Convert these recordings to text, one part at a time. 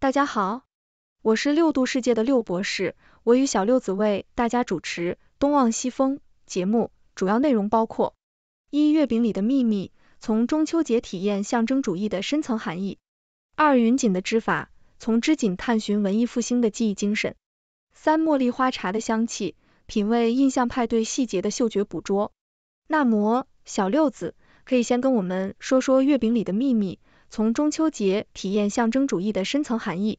大家好，我是六度世界的六博士，我与小六子为大家主持《东望西风》节目，主要内容包括：一、月饼里的秘密，从中秋节体验象征主义的深层含义；二、云锦的织法，从织锦探寻文艺复兴的记忆精神；三、茉莉花茶的香气，品味印象派对细节的嗅觉捕捉。那么，小六子，可以先跟我们说说月饼里的秘密。从中秋节体验象征主义的深层含义。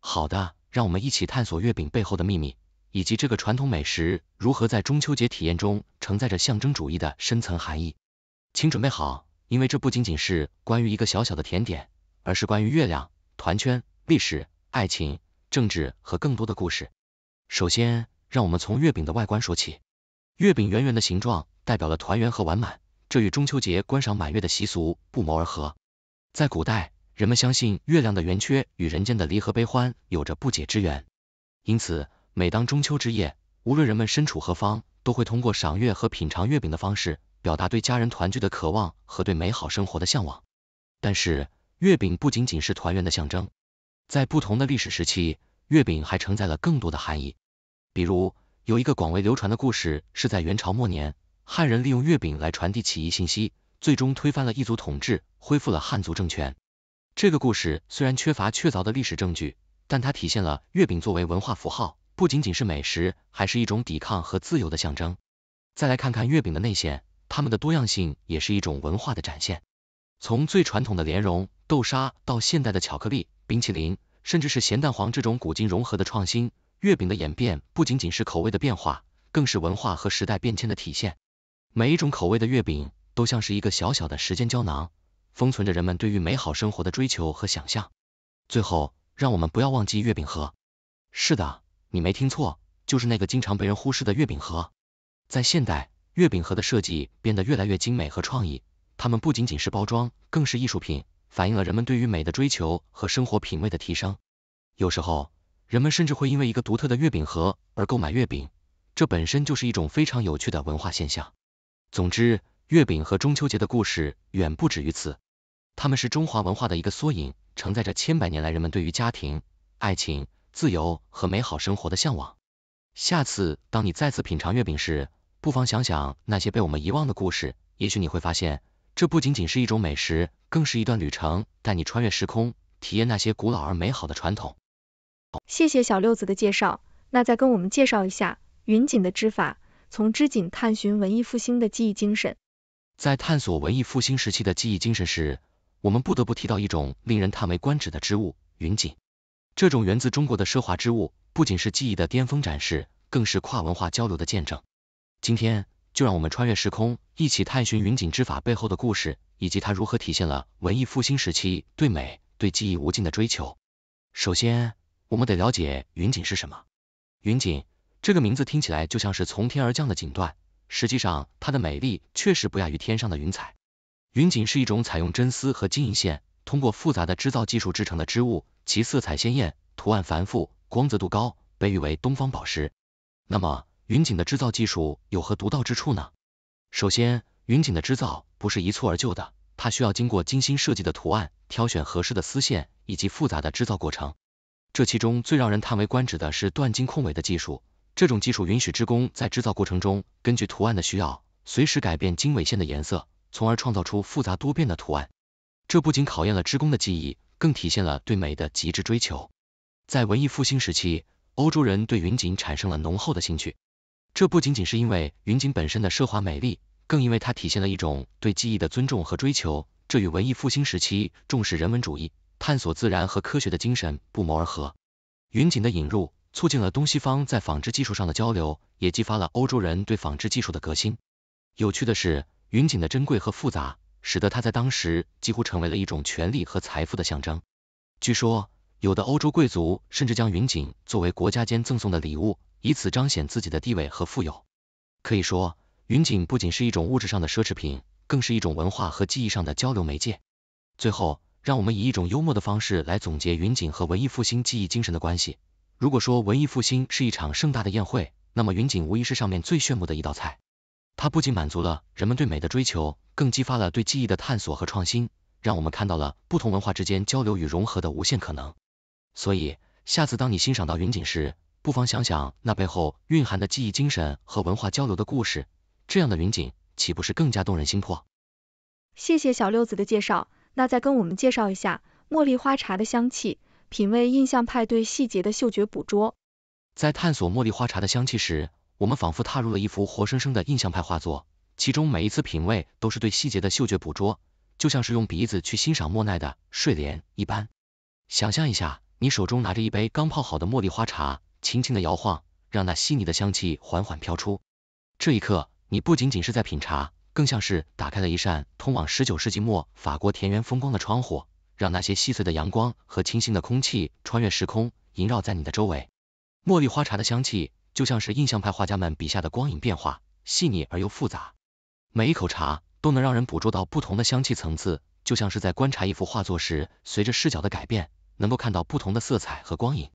好的，让我们一起探索月饼背后的秘密，以及这个传统美食如何在中秋节体验中承载着象征主义的深层含义。请准备好，因为这不仅仅是关于一个小小的甜点，而是关于月亮、团圈、历史、爱情、政治和更多的故事。首先，让我们从月饼的外观说起。月饼圆圆的形状代表了团圆和完满，这与中秋节观赏满月的习俗不谋而合。在古代，人们相信月亮的圆缺与人间的离合悲欢有着不解之缘，因此每当中秋之夜，无论人们身处何方，都会通过赏月和品尝月饼的方式，表达对家人团聚的渴望和对美好生活的向往。但是，月饼不仅仅是团圆的象征，在不同的历史时期，月饼还承载了更多的含义。比如，有一个广为流传的故事，是在元朝末年，汉人利用月饼来传递起义信息。最终推翻了异族统治，恢复了汉族政权。这个故事虽然缺乏确凿的历史证据，但它体现了月饼作为文化符号，不仅仅是美食，还是一种抵抗和自由的象征。再来看看月饼的内馅，它们的多样性也是一种文化的展现。从最传统的莲蓉、豆沙到现代的巧克力、冰淇淋，甚至是咸蛋黄这种古今融合的创新，月饼的演变不仅仅是口味的变化，更是文化和时代变迁的体现。每一种口味的月饼。都像是一个小小的时间胶囊，封存着人们对于美好生活的追求和想象。最后，让我们不要忘记月饼盒。是的，你没听错，就是那个经常被人忽视的月饼盒。在现代，月饼盒的设计变得越来越精美和创意，它们不仅仅是包装，更是艺术品，反映了人们对于美的追求和生活品味的提升。有时候，人们甚至会因为一个独特的月饼盒而购买月饼，这本身就是一种非常有趣的文化现象。总之。月饼和中秋节的故事远不止于此，它们是中华文化的一个缩影，承载着千百年来人们对于家庭、爱情、自由和美好生活的向往。下次当你再次品尝月饼时，不妨想想那些被我们遗忘的故事，也许你会发现，这不仅仅是一种美食，更是一段旅程，带你穿越时空，体验那些古老而美好的传统。谢谢小六子的介绍，那再跟我们介绍一下云锦的织法，从织锦探寻文艺复兴的记忆精神。在探索文艺复兴时期的技艺精神时，我们不得不提到一种令人叹为观止的织物——云锦。这种源自中国的奢华织物，不仅是技艺的巅峰展示，更是跨文化交流的见证。今天，就让我们穿越时空，一起探寻云锦织法背后的故事，以及它如何体现了文艺复兴时期对美、对技艺无尽的追求。首先，我们得了解云锦是什么。云锦这个名字听起来就像是从天而降的锦缎。实际上，它的美丽确实不亚于天上的云彩。云锦是一种采用真丝和金银线，通过复杂的织造技术制成的织物，其色彩鲜艳，图案繁复，光泽度高，被誉为东方宝石。那么，云锦的织造技术有何独到之处呢？首先，云锦的织造不是一蹴而就的，它需要经过精心设计的图案，挑选合适的丝线，以及复杂的织造过程。这其中最让人叹为观止的是断金控纬的技术。这种技术允许织工在制造过程中，根据图案的需要，随时改变经纬线的颜色，从而创造出复杂多变的图案。这不仅考验了织工的技艺，更体现了对美的极致追求。在文艺复兴时期，欧洲人对云锦产生了浓厚的兴趣。这不仅仅是因为云锦本身的奢华美丽，更因为它体现了一种对技艺的尊重和追求。这与文艺复兴时期重视人文主义、探索自然和科学的精神不谋而合。云锦的引入。促进了东西方在纺织技术上的交流，也激发了欧洲人对纺织技术的革新。有趣的是，云锦的珍贵和复杂，使得它在当时几乎成为了一种权力和财富的象征。据说，有的欧洲贵族甚至将云锦作为国家间赠送的礼物，以此彰显自己的地位和富有。可以说，云锦不仅是一种物质上的奢侈品，更是一种文化和技艺上的交流媒介。最后，让我们以一种幽默的方式来总结云锦和文艺复兴技艺精神的关系。如果说文艺复兴是一场盛大的宴会，那么云锦无疑是上面最炫目的一道菜。它不仅满足了人们对美的追求，更激发了对技艺的探索和创新，让我们看到了不同文化之间交流与融合的无限可能。所以，下次当你欣赏到云锦时，不妨想想那背后蕴含的技艺精神和文化交流的故事，这样的云锦岂不是更加动人心魄？谢谢小六子的介绍，那再跟我们介绍一下茉莉花茶的香气。品味印象派对细节的嗅觉捕捉。在探索茉莉花茶的香气时，我们仿佛踏入了一幅活生生的印象派画作，其中每一次品味都是对细节的嗅觉捕捉，就像是用鼻子去欣赏莫奈的睡莲一般。想象一下，你手中拿着一杯刚泡好的茉莉花茶，轻轻的摇晃，让那细腻的香气缓缓飘出。这一刻，你不仅仅是在品茶，更像是打开了一扇通往十九世纪末法国田园风光的窗户。让那些细碎的阳光和清新的空气穿越时空，萦绕在你的周围。茉莉花茶的香气就像是印象派画家们笔下的光影变化，细腻而又复杂。每一口茶都能让人捕捉到不同的香气层次，就像是在观察一幅画作时，随着视角的改变，能够看到不同的色彩和光影。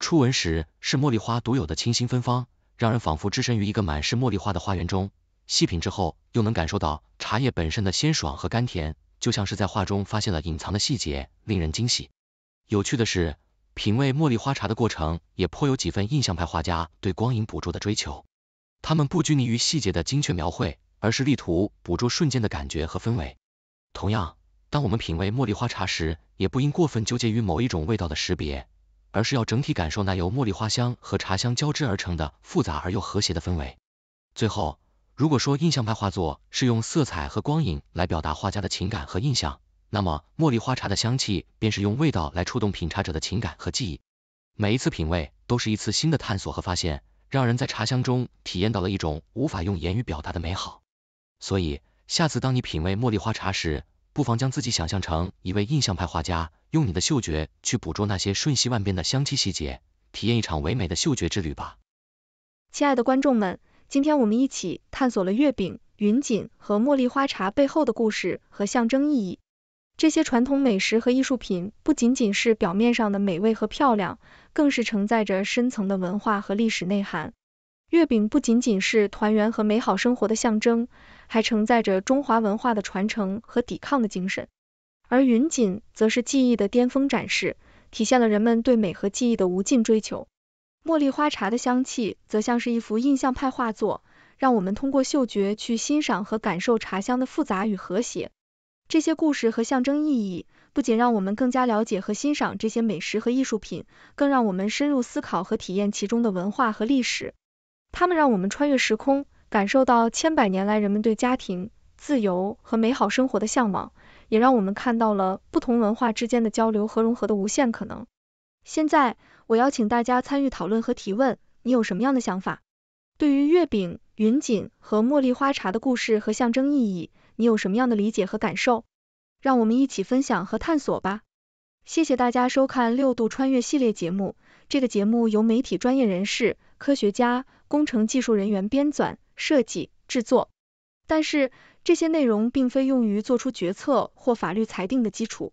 初闻时是茉莉花独有的清新芬芳，让人仿佛置身于一个满是茉莉花的花园中。细品之后，又能感受到茶叶本身的鲜爽和甘甜。就像是在画中发现了隐藏的细节，令人惊喜。有趣的是，品味茉莉花茶的过程也颇有几分印象派画家对光影捕捉的追求。他们不拘泥于细节的精确描绘，而是力图捕捉瞬间的感觉和氛围。同样，当我们品味茉莉花茶时，也不应过分纠结于某一种味道的识别，而是要整体感受那由茉莉花香和茶香交织而成的复杂而又和谐的氛围。最后。如果说印象派画作是用色彩和光影来表达画家的情感和印象，那么茉莉花茶的香气便是用味道来触动品茶者的情感和记忆。每一次品味都是一次新的探索和发现，让人在茶香中体验到了一种无法用言语表达的美好。所以，下次当你品味茉莉花茶时，不妨将自己想象成一位印象派画家，用你的嗅觉去捕捉那些瞬息万变的香气细节，体验一场唯美的嗅觉之旅吧。亲爱的观众们。今天我们一起探索了月饼、云锦和茉莉花茶背后的故事和象征意义。这些传统美食和艺术品不仅仅是表面上的美味和漂亮，更是承载着深层的文化和历史内涵。月饼不仅仅是团圆和美好生活的象征，还承载着中华文化的传承和抵抗的精神。而云锦则是技艺的巅峰展示，体现了人们对美和技艺的无尽追求。茉莉花茶的香气则像是一幅印象派画作，让我们通过嗅觉去欣赏和感受茶香的复杂与和谐。这些故事和象征意义不仅让我们更加了解和欣赏这些美食和艺术品，更让我们深入思考和体验其中的文化和历史。它们让我们穿越时空，感受到千百年来人们对家庭、自由和美好生活的向往，也让我们看到了不同文化之间的交流和融合的无限可能。现在，我邀请大家参与讨论和提问。你有什么样的想法？对于月饼、云锦和茉莉花茶的故事和象征意义，你有什么样的理解和感受？让我们一起分享和探索吧。谢谢大家收看《六度穿越》系列节目。这个节目由媒体专业人士、科学家、工程技术人员编纂、设计、制作，但是这些内容并非用于做出决策或法律裁定的基础。